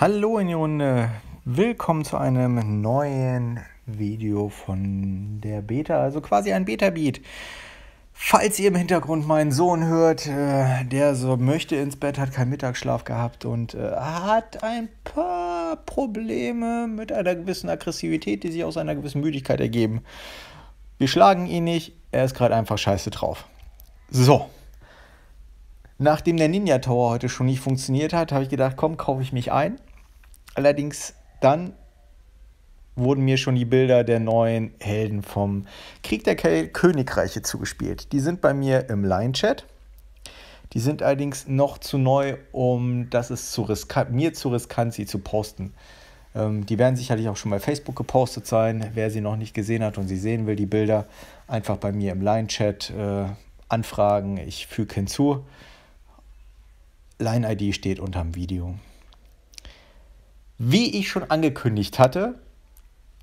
Hallo in die Runde, willkommen zu einem neuen Video von der Beta, also quasi ein Beta-Beat. Falls ihr im Hintergrund meinen Sohn hört, äh, der so möchte ins Bett, hat keinen Mittagsschlaf gehabt und äh, hat ein paar Probleme mit einer gewissen Aggressivität, die sich aus einer gewissen Müdigkeit ergeben. Wir schlagen ihn nicht, er ist gerade einfach scheiße drauf. So. Nachdem der Ninja Tower heute schon nicht funktioniert hat, habe ich gedacht, komm, kaufe ich mich ein Allerdings dann wurden mir schon die Bilder der neuen Helden vom Krieg der Königreiche zugespielt. Die sind bei mir im Line-Chat. Die sind allerdings noch zu neu, um dass es zu mir zu riskant, sie zu posten. Ähm, die werden sicherlich auch schon bei Facebook gepostet sein. Wer sie noch nicht gesehen hat und sie sehen will, die Bilder einfach bei mir im Line-Chat äh, anfragen. Ich füge hinzu. Line-ID steht unterm Video. Wie ich schon angekündigt hatte,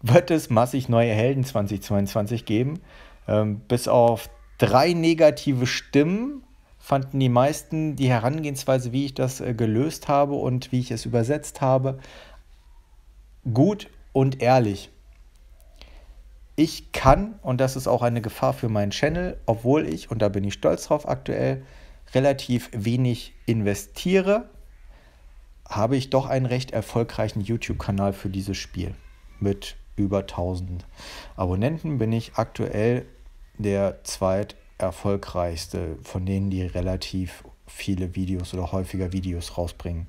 wird es massig neue Helden 2022 geben. Ähm, bis auf drei negative Stimmen fanden die meisten die Herangehensweise, wie ich das äh, gelöst habe und wie ich es übersetzt habe, gut und ehrlich. Ich kann, und das ist auch eine Gefahr für meinen Channel, obwohl ich, und da bin ich stolz drauf aktuell, relativ wenig investiere, habe ich doch einen recht erfolgreichen YouTube-Kanal für dieses Spiel. Mit über 1000 Abonnenten bin ich aktuell der zweiterfolgreichste von denen, die relativ viele Videos oder häufiger Videos rausbringen.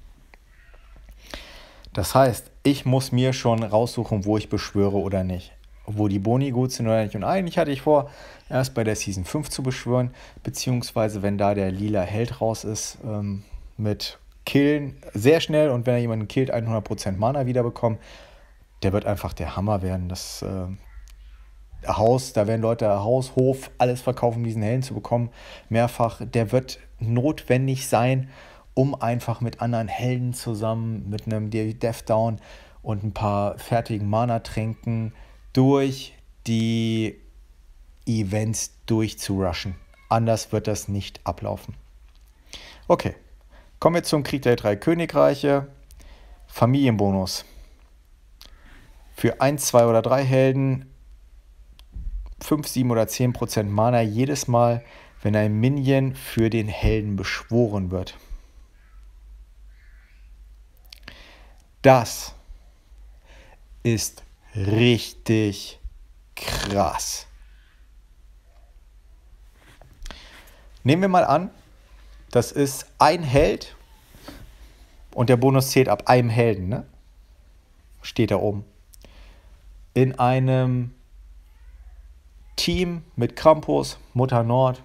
Das heißt, ich muss mir schon raussuchen, wo ich beschwöre oder nicht. Wo die Boni gut sind oder nicht. Und eigentlich hatte ich vor, erst bei der Season 5 zu beschwören, beziehungsweise wenn da der lila Held raus ist, ähm, mit killen sehr schnell und wenn er jemanden killt, 100% Mana wiederbekommen. Der wird einfach der Hammer werden. Das äh, Haus, da werden Leute Haus, Hof, alles verkaufen, um diesen Helden zu bekommen. Mehrfach. Der wird notwendig sein, um einfach mit anderen Helden zusammen, mit einem Death Down und ein paar fertigen Mana-Tränken durch die Events durchzurushen. Anders wird das nicht ablaufen. Okay. Kommen wir zum Krieg der drei Königreiche. Familienbonus. Für 1, 2 oder 3 Helden 5, 7 oder 10% Mana jedes Mal, wenn ein Minion für den Helden beschworen wird. Das ist richtig krass. Nehmen wir mal an, das ist ein Held und der Bonus zählt ab einem Helden, ne? Steht da oben. In einem Team mit Krampus, Mutter Nord,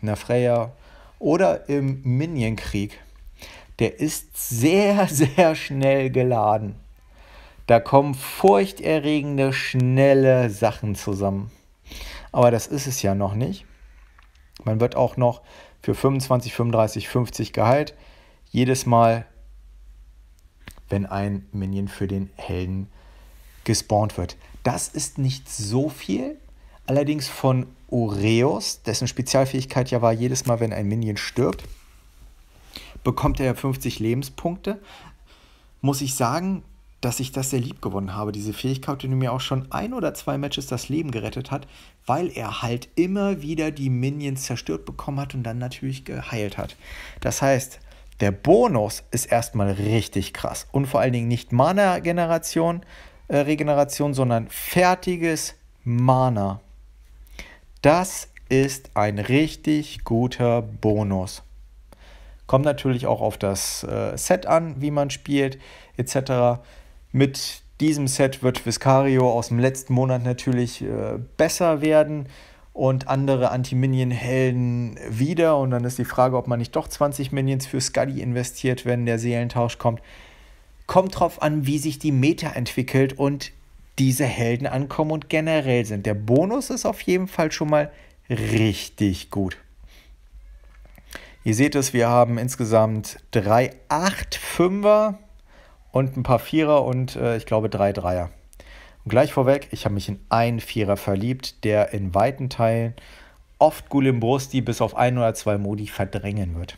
einer Freya oder im Minionkrieg. Der ist sehr, sehr schnell geladen. Da kommen furchterregende, schnelle Sachen zusammen. Aber das ist es ja noch nicht. Man wird auch noch für 25, 35, 50 Gehalt. Jedes Mal, wenn ein Minion für den Helden gespawnt wird. Das ist nicht so viel, allerdings von Oreos, dessen Spezialfähigkeit ja war, jedes Mal, wenn ein Minion stirbt, bekommt er 50 Lebenspunkte. Muss ich sagen, dass ich das sehr lieb gewonnen habe, diese Fähigkeit, die mir auch schon ein oder zwei Matches das Leben gerettet hat, weil er halt immer wieder die Minions zerstört bekommen hat und dann natürlich geheilt hat. Das heißt, der Bonus ist erstmal richtig krass und vor allen Dingen nicht Mana-Generation, äh, Regeneration, sondern fertiges Mana. Das ist ein richtig guter Bonus. Kommt natürlich auch auf das äh, Set an, wie man spielt, etc. Mit diesem Set wird Viscario aus dem letzten Monat natürlich äh, besser werden und andere Anti-Minion-Helden wieder. Und dann ist die Frage, ob man nicht doch 20 Minions für Scuddy investiert, wenn der Seelentausch kommt. Kommt drauf an, wie sich die Meta entwickelt und diese Helden ankommen und generell sind. Der Bonus ist auf jeden Fall schon mal richtig gut. Ihr seht es, wir haben insgesamt drei 8-5er und ein paar Vierer und äh, ich glaube drei Dreier. Und gleich vorweg, ich habe mich in einen Vierer verliebt, der in weiten Teilen oft Gulimbrusdi bis auf ein oder zwei Modi verdrängen wird.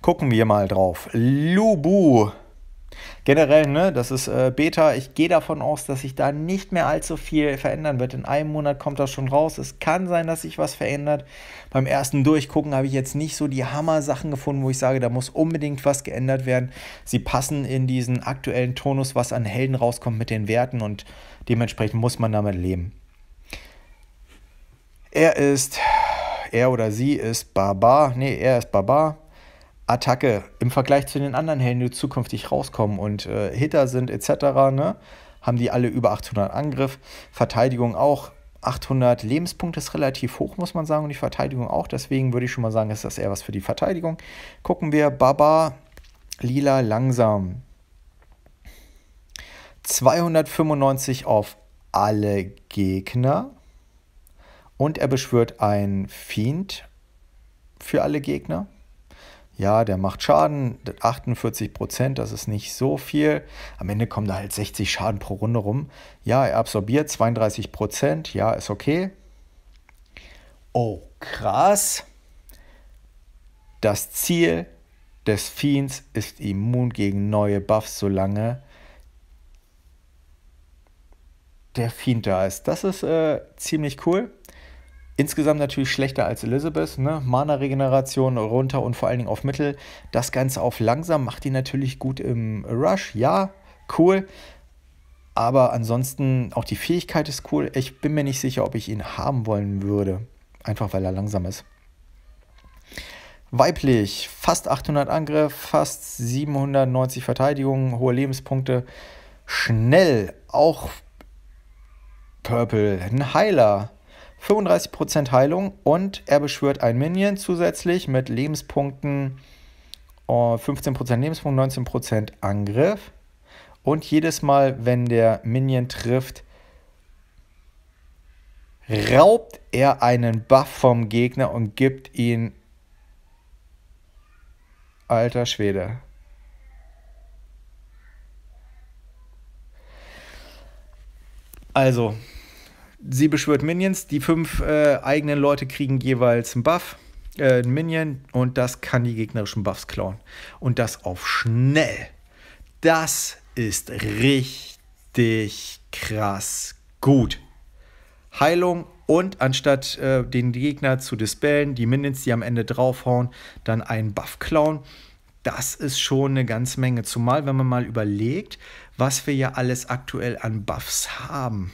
Gucken wir mal drauf. Lubu Generell, ne, das ist äh, Beta. Ich gehe davon aus, dass sich da nicht mehr allzu viel verändern wird. In einem Monat kommt das schon raus. Es kann sein, dass sich was verändert. Beim ersten Durchgucken habe ich jetzt nicht so die Hammer-Sachen gefunden, wo ich sage, da muss unbedingt was geändert werden. Sie passen in diesen aktuellen Tonus, was an Helden rauskommt mit den Werten und dementsprechend muss man damit leben. Er ist, er oder sie ist Barbar. Nee, er ist Barbar. Attacke im Vergleich zu den anderen Helden, die zukünftig rauskommen und äh, Hitter sind etc., ne, haben die alle über 800 Angriff, Verteidigung auch 800 Lebenspunkte ist relativ hoch, muss man sagen, und die Verteidigung auch. Deswegen würde ich schon mal sagen, ist das eher was für die Verteidigung. Gucken wir, Baba, lila, langsam. 295 auf alle Gegner. Und er beschwört einen Fiend für alle Gegner. Ja, der macht Schaden, 48 Prozent, das ist nicht so viel. Am Ende kommen da halt 60 Schaden pro Runde rum. Ja, er absorbiert 32 Prozent, ja, ist okay. Oh, krass. Das Ziel des Fiends ist immun gegen neue Buffs, solange der Fiend da ist. Das ist äh, ziemlich cool. Insgesamt natürlich schlechter als Elizabeth, ne? Mana-Regeneration runter und vor allen Dingen auf Mittel. Das Ganze auf langsam macht die natürlich gut im Rush, ja, cool. Aber ansonsten auch die Fähigkeit ist cool. Ich bin mir nicht sicher, ob ich ihn haben wollen würde. Einfach weil er langsam ist. Weiblich, fast 800 Angriff, fast 790 Verteidigung, hohe Lebenspunkte. Schnell, auch Purple, ein Heiler 35% Heilung und er beschwört ein Minion zusätzlich mit Lebenspunkten, oh, äh, 15% Lebenspunkt, 19% Angriff. Und jedes Mal, wenn der Minion trifft, raubt er einen Buff vom Gegner und gibt ihn. Alter Schwede. Also, sie beschwört Minions. Die fünf äh, eigenen Leute kriegen jeweils einen Buff, äh, einen Minion und das kann die gegnerischen Buffs klauen. Und das auf schnell. Das ist richtig krass gut. Heilung und anstatt äh, den Gegner zu dispellen, die Minions, die am Ende draufhauen, dann einen Buff klauen. Das ist schon eine ganze Menge. Zumal, wenn man mal überlegt, was wir ja alles aktuell an Buffs haben.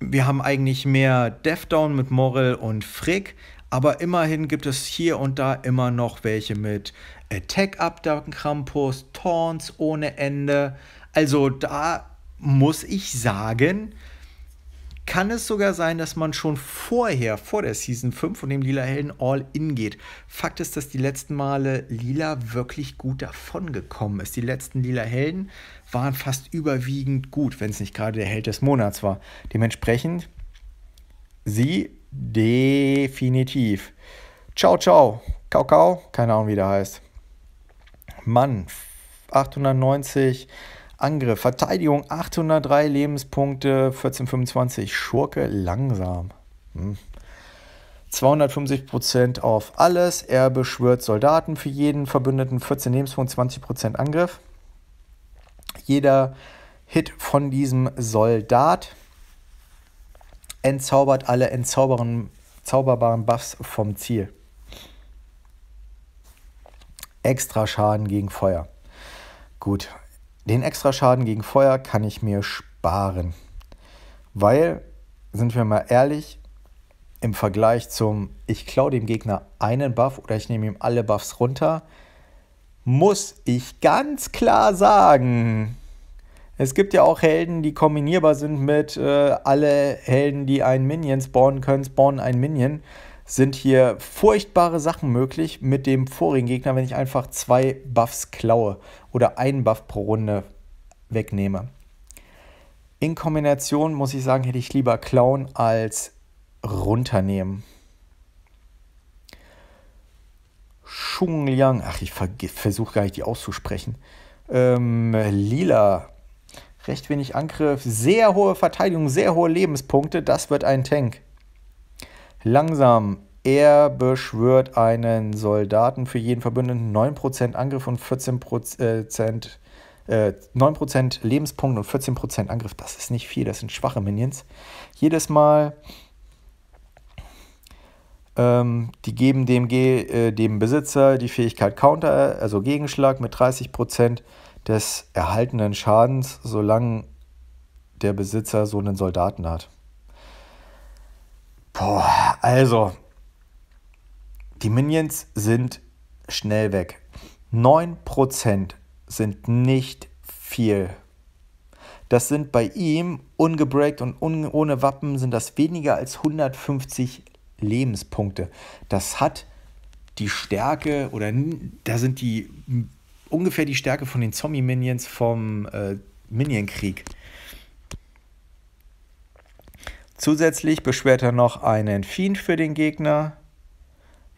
Wir haben eigentlich mehr Deathdown mit Morrel und Frick, aber immerhin gibt es hier und da immer noch welche mit Attack Up Krampus, Taunts ohne Ende. Also da muss ich sagen, kann es sogar sein, dass man schon vorher, vor der Season 5 von dem Lila Helden all in geht. Fakt ist, dass die letzten Male Lila wirklich gut davon gekommen ist. Die letzten Lila Helden waren fast überwiegend gut, wenn es nicht gerade der Held des Monats war. Dementsprechend sie definitiv. Ciao, ciao. Kau, kau. keine Ahnung, wie der heißt. Mann, 890 Angriff, Verteidigung 803 Lebenspunkte, 1425 Schurke langsam. Hm. 250% auf alles. Er beschwört Soldaten für jeden Verbündeten 14 Lebenspunkte, 20% Angriff jeder Hit von diesem Soldat entzaubert alle entzauberbaren Buffs vom Ziel. Extra Schaden gegen Feuer. Gut, den extra Schaden gegen Feuer kann ich mir sparen. Weil, sind wir mal ehrlich, im Vergleich zum, ich klaue dem Gegner einen Buff oder ich nehme ihm alle Buffs runter, muss ich ganz klar sagen. Es gibt ja auch Helden, die kombinierbar sind mit äh, alle Helden, die einen Minion spawnen können, spawnen einen Minion. Sind hier furchtbare Sachen möglich mit dem vorigen Gegner, wenn ich einfach zwei Buffs klaue oder einen Buff pro Runde wegnehme. In Kombination muss ich sagen, hätte ich lieber klauen als runternehmen. Chung Liang, ach, ich versuche gar nicht die auszusprechen. Ähm, Lila, recht wenig Angriff, sehr hohe Verteidigung, sehr hohe Lebenspunkte, das wird ein Tank. Langsam, er beschwört einen Soldaten für jeden Verbündeten 9% Angriff und 14%, äh, 9% Lebenspunkte und 14% Angriff. Das ist nicht viel, das sind schwache Minions. Jedes Mal ähm, die geben DMG, äh, dem Besitzer, die Fähigkeit Counter, also Gegenschlag mit 30% des erhaltenen Schadens, solange der Besitzer so einen Soldaten hat. Boah, also, die Minions sind schnell weg. 9% sind nicht viel. Das sind bei ihm, ungebreakt und un ohne Wappen, sind das weniger als 150 Lebenspunkte. Das hat die Stärke oder da sind die ungefähr die Stärke von den Zombie-Minions vom äh, Minion-Krieg. Zusätzlich beschwert er noch einen Fiend für den Gegner.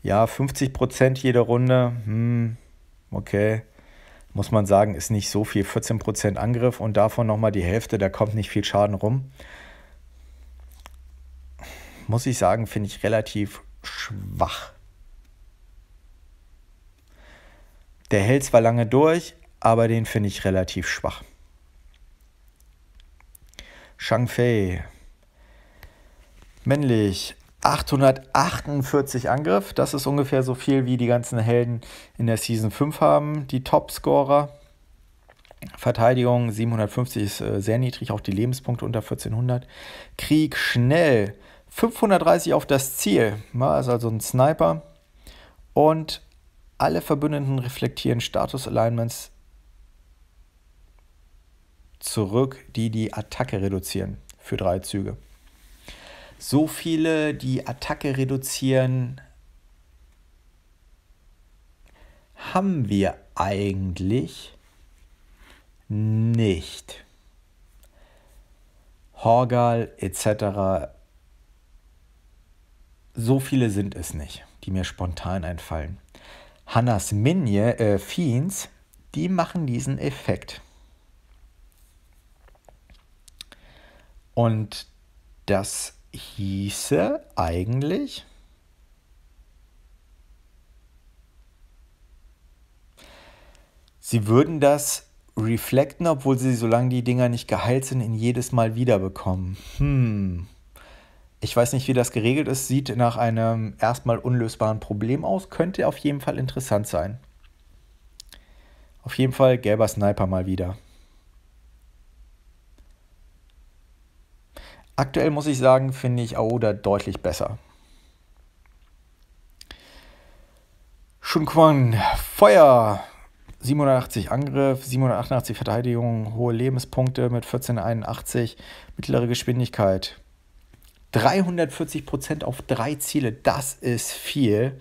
Ja, 50% jede Runde. Hm, okay. Muss man sagen, ist nicht so viel. 14% Angriff und davon nochmal die Hälfte. Da kommt nicht viel Schaden rum muss ich sagen, finde ich relativ schwach. Der hält zwar lange durch, aber den finde ich relativ schwach. Shang Fei. Männlich. 848 Angriff. Das ist ungefähr so viel, wie die ganzen Helden in der Season 5 haben, die Topscorer. Verteidigung 750 ist äh, sehr niedrig, auch die Lebenspunkte unter 1400. Krieg schnell 530 auf das Ziel, ja, ist also ein Sniper. Und alle Verbündeten reflektieren Status-Alignments zurück, die die Attacke reduzieren für drei Züge. So viele, die Attacke reduzieren, haben wir eigentlich nicht. Horgal etc. So viele sind es nicht, die mir spontan einfallen. Hannas Minje, äh, Fiends, die machen diesen Effekt. Und das hieße eigentlich. Sie würden das reflekten, obwohl sie, solange die Dinger nicht geheilt sind, in jedes Mal wiederbekommen. Hm ich weiß nicht, wie das geregelt ist, sieht nach einem erstmal unlösbaren Problem aus, könnte auf jeden Fall interessant sein. Auf jeden Fall gelber Sniper mal wieder. Aktuell muss ich sagen, finde ich Aoda deutlich besser. Shunquan, Feuer! 780 Angriff, 788 Verteidigung, hohe Lebenspunkte mit 1481, mittlere Geschwindigkeit. 340 Prozent auf drei Ziele, das ist viel.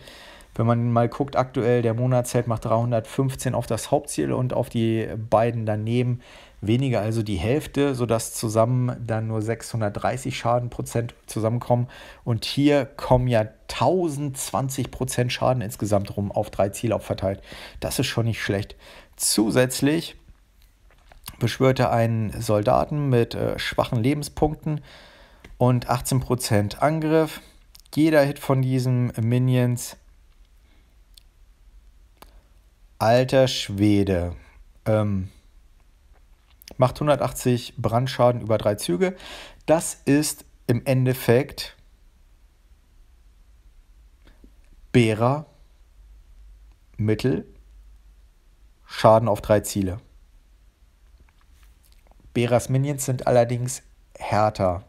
Wenn man mal guckt, aktuell der Monatsheld macht 315 auf das Hauptziel und auf die beiden daneben weniger, also die Hälfte, sodass zusammen dann nur 630 Schadenprozent zusammenkommen. Und hier kommen ja 1020 Prozent Schaden insgesamt rum auf drei Ziele aufverteilt. Das ist schon nicht schlecht. Zusätzlich beschwörte einen Soldaten mit äh, schwachen Lebenspunkten und 18% Angriff. Jeder Hit von diesen Minions. Alter Schwede. Ähm, macht 180 Brandschaden über drei Züge. Das ist im Endeffekt Bera Mittel Schaden auf drei Ziele. Beras Minions sind allerdings härter.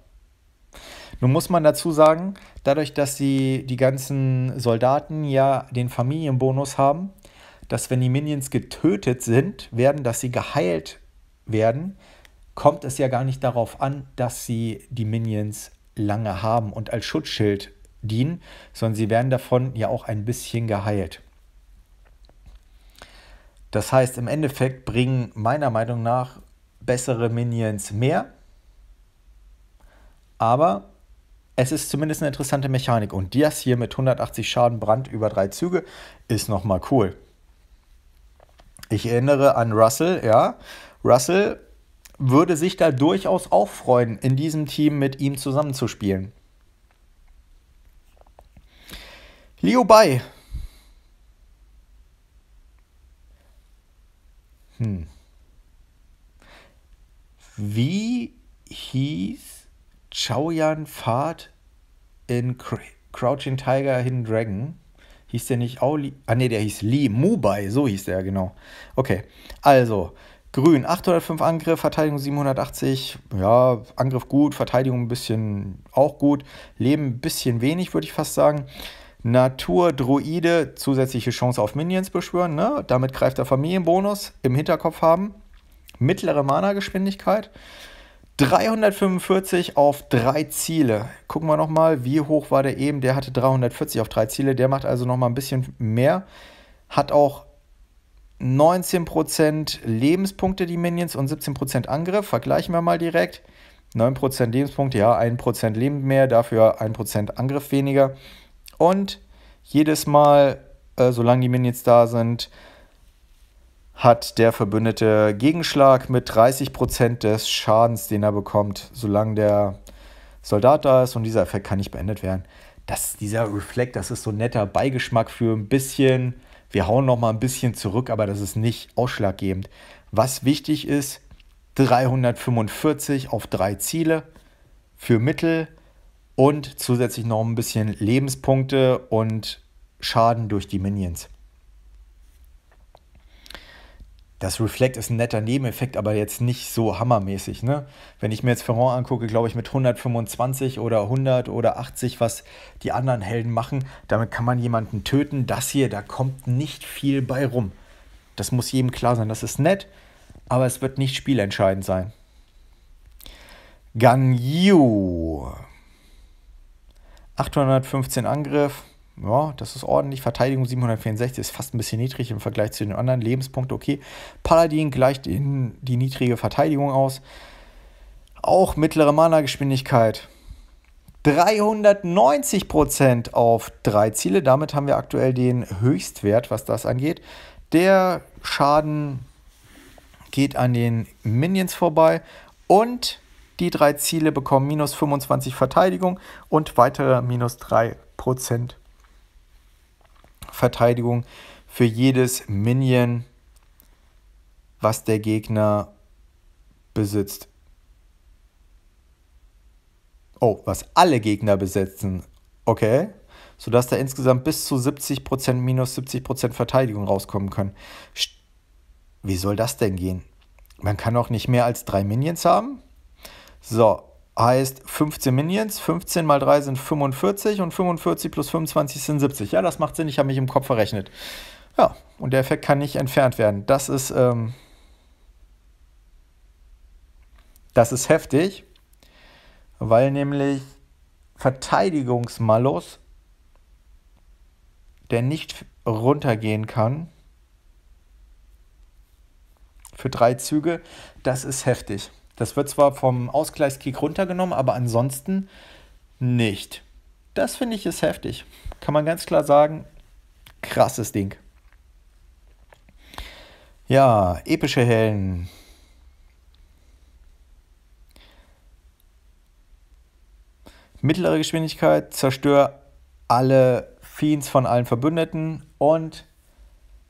Nun muss man dazu sagen, dadurch, dass die, die ganzen Soldaten ja den Familienbonus haben, dass wenn die Minions getötet sind, werden, dass sie geheilt werden, kommt es ja gar nicht darauf an, dass sie die Minions lange haben und als Schutzschild dienen, sondern sie werden davon ja auch ein bisschen geheilt. Das heißt, im Endeffekt bringen meiner Meinung nach bessere Minions mehr, aber es ist zumindest eine interessante Mechanik. Und das hier mit 180 Schaden Brand über drei Züge ist nochmal cool. Ich erinnere an Russell, ja. Russell würde sich da durchaus auch freuen, in diesem Team mit ihm zusammenzuspielen. Leo Bai. Hm. Wie hieß Chaoyan Fahrt in Crouching Tiger Hidden Dragon. Hieß der nicht Auli? Ah, ne, der hieß Lee. Mubai, so hieß der, genau. Okay, also, Grün 805 Angriff, Verteidigung 780. Ja, Angriff gut, Verteidigung ein bisschen auch gut. Leben ein bisschen wenig, würde ich fast sagen. Natur Druide, zusätzliche Chance auf Minions beschwören. Ne? Damit greift der Familienbonus im Hinterkopf haben. Mittlere Mana-Geschwindigkeit. 345 auf drei Ziele. Gucken wir nochmal, wie hoch war der eben? Der hatte 340 auf drei Ziele. Der macht also nochmal ein bisschen mehr. Hat auch 19% Lebenspunkte, die Minions, und 17% Angriff. Vergleichen wir mal direkt. 9% Lebenspunkte, ja, 1% Leben mehr, dafür 1% Angriff weniger. Und jedes Mal, äh, solange die Minions da sind, hat der Verbündete Gegenschlag mit 30% des Schadens, den er bekommt, solange der Soldat da ist und dieser Effekt kann nicht beendet werden. Das, dieser Reflect, das ist so ein netter Beigeschmack für ein bisschen, wir hauen noch mal ein bisschen zurück, aber das ist nicht ausschlaggebend. Was wichtig ist, 345 auf drei Ziele für Mittel und zusätzlich noch ein bisschen Lebenspunkte und Schaden durch die Minions das Reflect ist ein netter Nebeneffekt, aber jetzt nicht so hammermäßig. Ne? Wenn ich mir jetzt Ferrand angucke, glaube ich, mit 125 oder 100 oder 80, was die anderen Helden machen, damit kann man jemanden töten. Das hier, da kommt nicht viel bei rum. Das muss jedem klar sein. Das ist nett, aber es wird nicht spielentscheidend sein. Ganyu. 815 Angriff, ja, das ist ordentlich. Verteidigung 764 ist fast ein bisschen niedrig im Vergleich zu den anderen. Lebenspunkte, okay. Paladin gleicht in die niedrige Verteidigung aus. Auch mittlere Mana-Geschwindigkeit. 390% auf drei Ziele. Damit haben wir aktuell den Höchstwert, was das angeht. Der Schaden geht an den Minions vorbei. Und die drei Ziele bekommen minus 25 Verteidigung und weitere minus 3% Verteidigung für jedes Minion, was der Gegner besitzt. Oh, was alle Gegner besitzen. Okay. Sodass da insgesamt bis zu 70% minus 70% Verteidigung rauskommen können. Wie soll das denn gehen? Man kann auch nicht mehr als drei Minions haben. So, heißt 15 Minions, 15 mal 3 sind 45 und 45 plus 25 sind 70. Ja, das macht Sinn, ich habe mich im Kopf verrechnet. Ja, und der Effekt kann nicht entfernt werden. Das ist, ähm, das ist heftig, weil nämlich Verteidigungsmalus, der nicht runtergehen kann, für drei Züge, das ist heftig. Das wird zwar vom Ausgleichskick runtergenommen, aber ansonsten nicht. Das finde ich ist heftig. Kann man ganz klar sagen, krasses Ding. Ja, epische Helden. Mittlere Geschwindigkeit, zerstör alle Fiends von allen Verbündeten und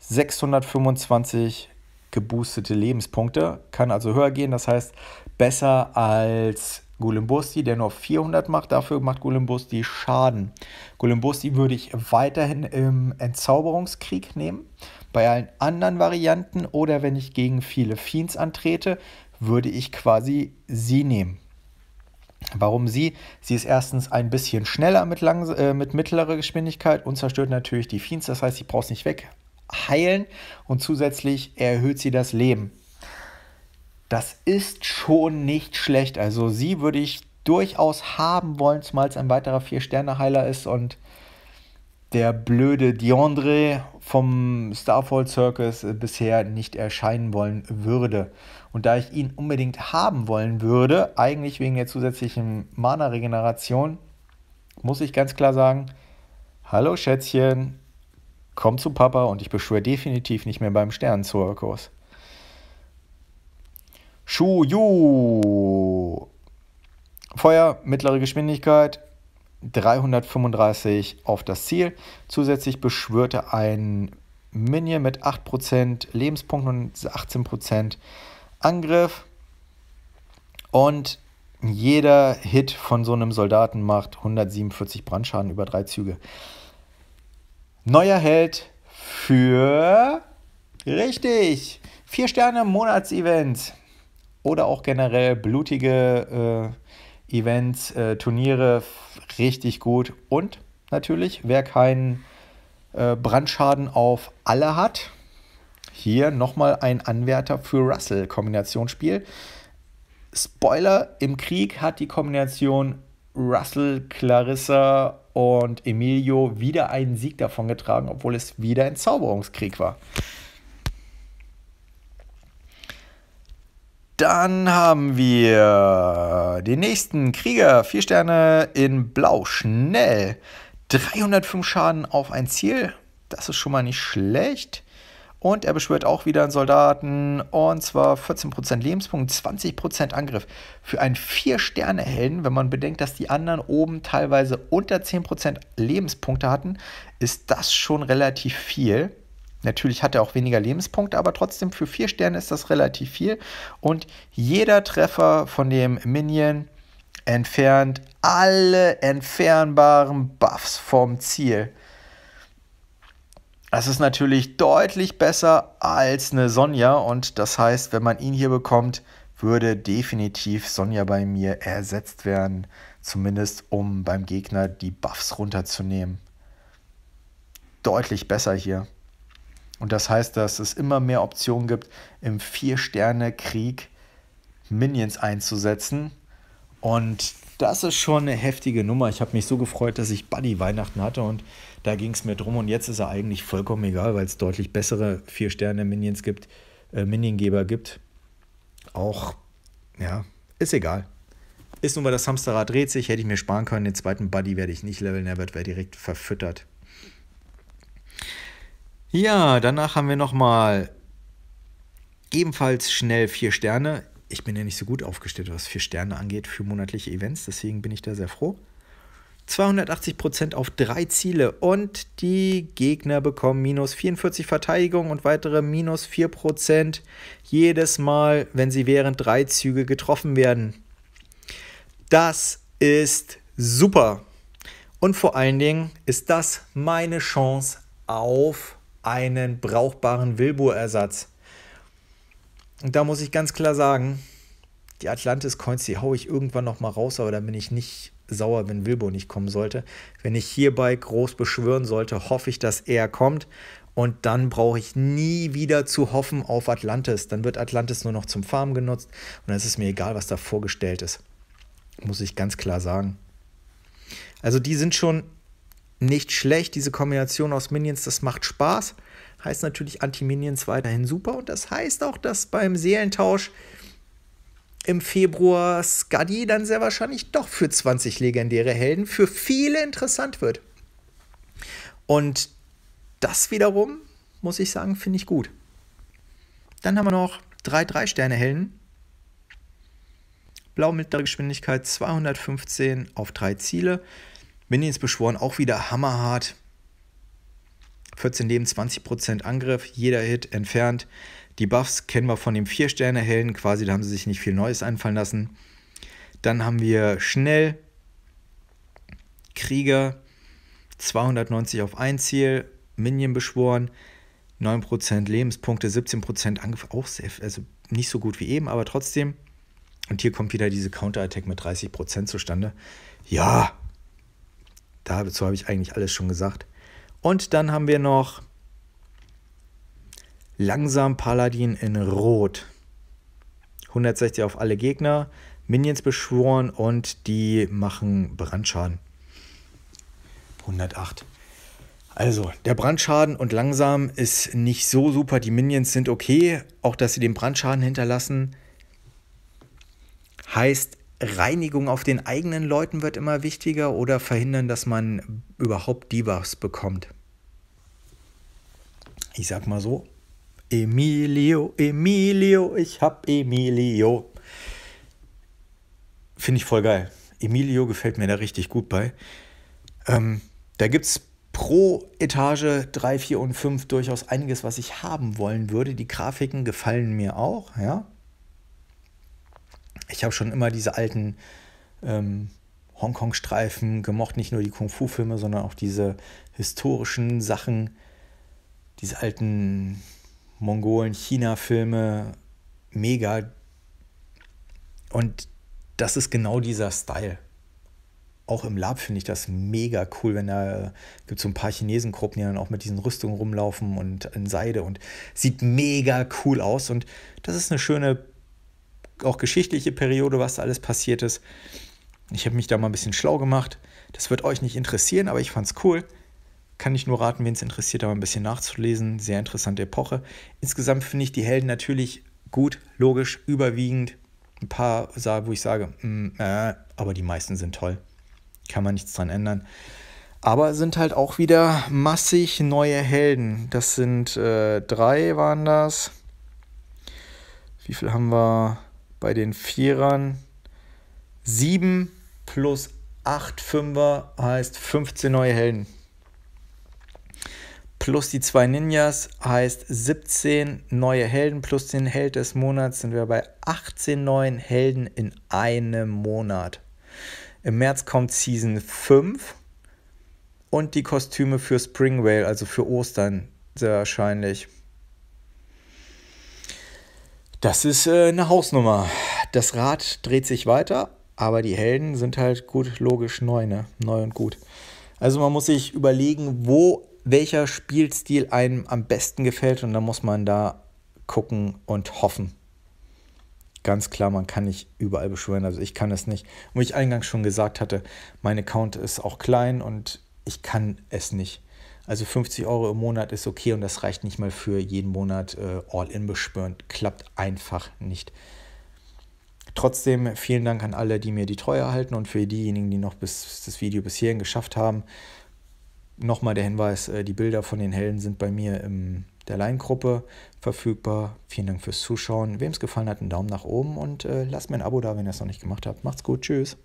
625 geboostete Lebenspunkte. Kann also höher gehen, das heißt besser als Gulimbusti, der nur 400 macht. Dafür macht Gulimbusti Schaden. Gulimbusti würde ich weiterhin im Entzauberungskrieg nehmen. Bei allen anderen Varianten oder wenn ich gegen viele Fiends antrete, würde ich quasi sie nehmen. Warum sie? Sie ist erstens ein bisschen schneller mit, äh, mit mittlerer Geschwindigkeit und zerstört natürlich die Fiends, das heißt, sie es nicht weg heilen und zusätzlich erhöht sie das Leben. Das ist schon nicht schlecht. Also sie würde ich durchaus haben wollen, zumal es ein weiterer Vier-Sterne-Heiler ist und der blöde Diandre vom Starfall Circus bisher nicht erscheinen wollen würde. Und da ich ihn unbedingt haben wollen würde, eigentlich wegen der zusätzlichen Mana-Regeneration, muss ich ganz klar sagen, hallo Schätzchen, komm zu Papa und ich beschwöre definitiv nicht mehr beim Sternenzirkus. Shu-Yu! Feuer, mittlere Geschwindigkeit, 335 auf das Ziel. Zusätzlich beschwörte ein Minion mit 8% Lebenspunkten und 18% Angriff. Und jeder Hit von so einem Soldaten macht 147 Brandschaden über drei Züge. Neuer Held für richtig vier Sterne Monatsevents oder auch generell blutige äh, Events, äh, Turniere richtig gut und natürlich wer keinen äh, Brandschaden auf alle hat. Hier nochmal ein Anwärter für Russell Kombinationsspiel. Spoiler, im Krieg hat die Kombination Russell, Clarissa und Emilio wieder einen Sieg davongetragen, obwohl es wieder ein Zauberungskrieg war. Dann haben wir den nächsten Krieger. Vier Sterne in Blau. Schnell. 305 Schaden auf ein Ziel. Das ist schon mal nicht schlecht. Und er beschwört auch wieder einen Soldaten. Und zwar 14% Lebenspunkt, 20% Angriff. Für einen 4-Sterne-Helden, wenn man bedenkt, dass die anderen oben teilweise unter 10% Lebenspunkte hatten, ist das schon relativ viel. Natürlich hat er auch weniger Lebenspunkte, aber trotzdem für 4 Sterne ist das relativ viel. Und jeder Treffer von dem Minion entfernt alle entfernbaren Buffs vom Ziel. Das ist natürlich deutlich besser als eine Sonja und das heißt, wenn man ihn hier bekommt, würde definitiv Sonja bei mir ersetzt werden, zumindest um beim Gegner die Buffs runterzunehmen. Deutlich besser hier. Und das heißt, dass es immer mehr Optionen gibt, im Vier-Sterne-Krieg Minions einzusetzen. Und das ist schon eine heftige Nummer. Ich habe mich so gefreut, dass ich Buddy Weihnachten hatte und da ging es mir drum und jetzt ist er eigentlich vollkommen egal, weil es deutlich bessere Vier-Sterne-Minions gibt, äh, Miniongeber gibt. Auch, ja, ist egal. Ist nun mal das Hamsterrad dreht sich, hätte ich mir sparen können. Den zweiten Buddy werde ich nicht leveln, er wird direkt verfüttert. Ja, danach haben wir nochmal ebenfalls schnell vier Sterne. Ich bin ja nicht so gut aufgestellt, was vier Sterne angeht für monatliche Events, deswegen bin ich da sehr froh. 280% auf drei Ziele und die Gegner bekommen minus 44 Verteidigung und weitere minus 4% jedes Mal, wenn sie während drei Züge getroffen werden. Das ist super. Und vor allen Dingen ist das meine Chance auf einen brauchbaren Wilbur-Ersatz. Und da muss ich ganz klar sagen, die Atlantis-Coins, die haue ich irgendwann nochmal raus, aber da bin ich nicht sauer, wenn Wilbur nicht kommen sollte. Wenn ich hierbei groß beschwören sollte, hoffe ich, dass er kommt. Und dann brauche ich nie wieder zu hoffen auf Atlantis. Dann wird Atlantis nur noch zum Farmen genutzt. Und dann ist es mir egal, was da vorgestellt ist. Muss ich ganz klar sagen. Also die sind schon nicht schlecht. Diese Kombination aus Minions, das macht Spaß. Heißt natürlich Anti-Minions weiterhin super. Und das heißt auch, dass beim Seelentausch im Februar Skadi dann sehr wahrscheinlich doch für 20 legendäre Helden für viele interessant wird. Und das wiederum, muss ich sagen, finde ich gut. Dann haben wir noch drei 3-Sterne-Helden. Blau mittlere Geschwindigkeit 215 auf drei Ziele. Minions beschworen auch wieder hammerhart. 14 Leben, 20% Angriff, jeder Hit entfernt. Die Buffs kennen wir von dem Vier-Sterne-Helden quasi, da haben sie sich nicht viel Neues einfallen lassen. Dann haben wir schnell Krieger 290 auf ein Ziel, Minion beschworen, 9% Lebenspunkte, 17% Angriff, auch sehr, also nicht so gut wie eben, aber trotzdem. Und hier kommt wieder diese Counter-Attack mit 30% zustande. Ja, dazu habe ich eigentlich alles schon gesagt. Und dann haben wir noch Langsam Paladin in Rot. 160 auf alle Gegner, Minions beschworen und die machen Brandschaden. 108. Also, der Brandschaden und langsam ist nicht so super. Die Minions sind okay, auch dass sie den Brandschaden hinterlassen. Heißt, Reinigung auf den eigenen Leuten wird immer wichtiger oder verhindern, dass man überhaupt Debuffs bekommt. Ich sag mal so, Emilio, Emilio, ich hab Emilio. Finde ich voll geil. Emilio gefällt mir da richtig gut bei. Ähm, da gibt es pro Etage 3, 4 und 5 durchaus einiges, was ich haben wollen würde. Die Grafiken gefallen mir auch, ja. Ich habe schon immer diese alten ähm, Hongkong-Streifen gemocht, nicht nur die Kung-Fu-Filme, sondern auch diese historischen Sachen, diese alten Mongolen, China-Filme, mega. Und das ist genau dieser Style. Auch im Lab finde ich das mega cool, wenn da gibt es so ein paar Chinesengruppen, die dann auch mit diesen Rüstungen rumlaufen und in Seide und sieht mega cool aus. Und das ist eine schöne, auch geschichtliche Periode, was da alles passiert ist. Ich habe mich da mal ein bisschen schlau gemacht. Das wird euch nicht interessieren, aber ich fand es cool. Kann ich nur raten, wen es interessiert, aber ein bisschen nachzulesen. Sehr interessante Epoche. Insgesamt finde ich die Helden natürlich gut, logisch, überwiegend. Ein paar, wo ich sage, mm, äh, aber die meisten sind toll. Kann man nichts dran ändern. Aber sind halt auch wieder massig neue Helden. Das sind äh, drei, waren das. Wie viel haben wir bei den Vierern? Sieben plus acht Fünfer heißt 15 neue Helden plus die zwei Ninjas heißt 17 neue Helden plus den Held des Monats sind wir bei 18 neuen Helden in einem Monat. Im März kommt Season 5 und die Kostüme für Springvale, also für Ostern sehr wahrscheinlich. Das ist äh, eine Hausnummer. Das Rad dreht sich weiter, aber die Helden sind halt gut logisch neu, ne? Neu und gut. Also man muss sich überlegen, wo welcher Spielstil einem am besten gefällt und dann muss man da gucken und hoffen. Ganz klar, man kann nicht überall beschwören, also ich kann es nicht. Und wie ich eingangs schon gesagt hatte, mein Account ist auch klein und ich kann es nicht. Also 50 Euro im Monat ist okay und das reicht nicht mal für jeden Monat äh, All-In beschwören. Klappt einfach nicht. Trotzdem vielen Dank an alle, die mir die Treue halten und für diejenigen, die noch bis das Video bis hierhin geschafft haben. Nochmal der Hinweis, äh, die Bilder von den Helden sind bei mir in der Line-Gruppe verfügbar. Vielen Dank fürs Zuschauen. Wem es gefallen hat, einen Daumen nach oben und äh, lasst mir ein Abo da, wenn ihr es noch nicht gemacht habt. Macht's gut, tschüss.